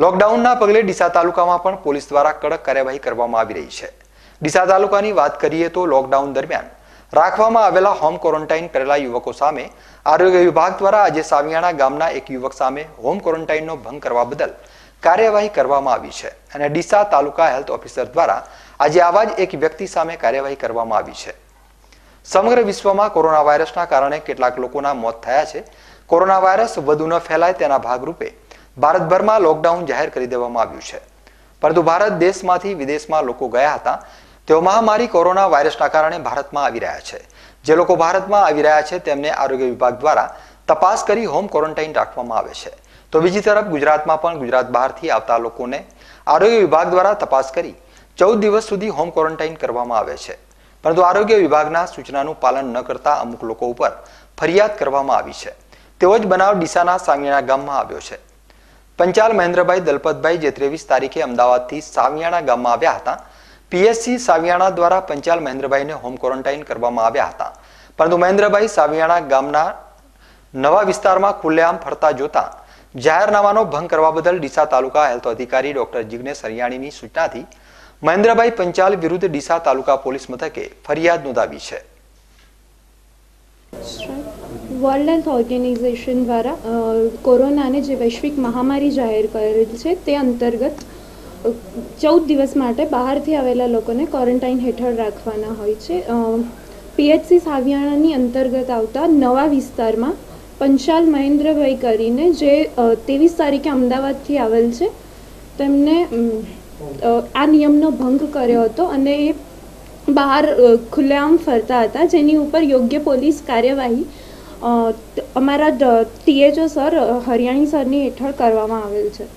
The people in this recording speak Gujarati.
લોકડાઉનના પગલે ડીસા તાલુકામાં પણ પોલીસ દ્વારા કડક કાર્યવાહી કરવામાં આવી રહી છે ડીસા તાલુકાની વાત કરીએ તો લોકડાઉન દરમિયાન રાખવામાં આવેલા હોમ ક્વોરન્ટાઇન કરેલા યુવકો સામે આરોગ્ય વિભાગ દ્વારા આજે સામિયાણા ગામના એક યુવક સામે હોમ ક્વોરન્ટાઇનનો ભંગ કરવા બદલ કાર્યવાહી કરવામાં આવી છે અને ડીસા તાલુકા હેલ્થ ઓફિસર દ્વારા આજે આવા જ એક વ્યક્તિ સામે કાર્યવાહી કરવામાં આવી છે સમગ્ર વિશ્વમાં કોરોના વાયરસના કારણે કેટલાક લોકોના મોત થયા છે કોરોના વાયરસ વધુ ન ફેલાય તેના ભાગરૂપે ભારતભરમાં લોકડાઉન જાહેર કરી દેવામાં આવ્યું છે પરંતુ ભારત દેશમાંથી વિદેશમાં લોકો ગયા હતા તેઓ મહામારી કોરોના વાયરસના કારણે ભારતમાં આવી રહ્યા છે જે લોકો ભારતમાં આવી રહ્યા છે તેમને આરોગ્ય વિભાગ દ્વારા તપાસ કરી હોમ ક્વોરન્ટાઇન રાખવામાં આવે છે તો બીજી તરફ ગુજરાતમાં પણ ગુજરાત બહારથી આવતા લોકોને આરોગ્ય વિભાગ દ્વારા તપાસ કરી ચૌદ દિવસ સુધી હોમ ક્વોરન્ટાઇન કરવામાં આવે છે પરંતુ આરોગ્ય વિભાગના સૂચનાનું પાલન ન કરતા અમુક લોકો ઉપર ફરિયાદ કરવામાં આવી છે તેવો જ બનાવ ડીસાના સાંગીણા ગામમાં આવ્યો છે પંચાલ મહેન્દ્રભાઈ દલપતભાઈ જે ત્રેવીસ તારીખે અમદાવાદથી સાવિયાણા ગામમાં આવ્યા હતા પીએસસી સાવિયાણા દ્વારા પંચાલ મહેન્દ્રભાઈને હોમ ક્વોરન્ટાઇન કરવામાં આવ્યા હતા પરંતુ મહેન્દ્રભાઈ સાવિયાણા ગામના નવા વિસ્તારમાં ખુલ્લેઆમ ફરતા જોતા જાહેરનામાનો ભંગ કરવા બદલ ડીસા તાલુકા હેલ્થ અધિકારી ડોક્ટર જિજ્ઞેશ હરિયાણીની સૂચનાથી મહેન્દ્રભાઈ પંચાલ વિરુદ્ધ ડીસા તાલુકા પોલીસ મથકે ફરિયાદ નોંધાવી છે વર્લ્ડ હેલ્થ ઓર્ગેનાઇઝેશન દ્વારા કોરોનાને જે વૈશ્વિક મહામારી જાહેર કરેલ છે તે અંતર્ગત ચૌદ દિવસ માટે બહારથી આવેલા લોકોને ક્વોરન્ટાઇન હેઠળ રાખવાના હોય છે પીએચસી સાવિયાણાની અંતર્ગત આવતા નવા વિસ્તારમાં પંચાલ મહેન્દ્રભાઈ કરીને જે ત્રેવીસ તારીખે અમદાવાદથી આવેલ છે તેમને આ નિયમનો ભંગ કર્યો હતો અને એ બહાર ખુલ્લેઆમ ફરતા હતા જેની ઉપર યોગ્ય પોલીસ કાર્યવાહી અમારા ટીએચઓ સર હરિયાણી સરની હેઠળ કરવામાં આવેલ છે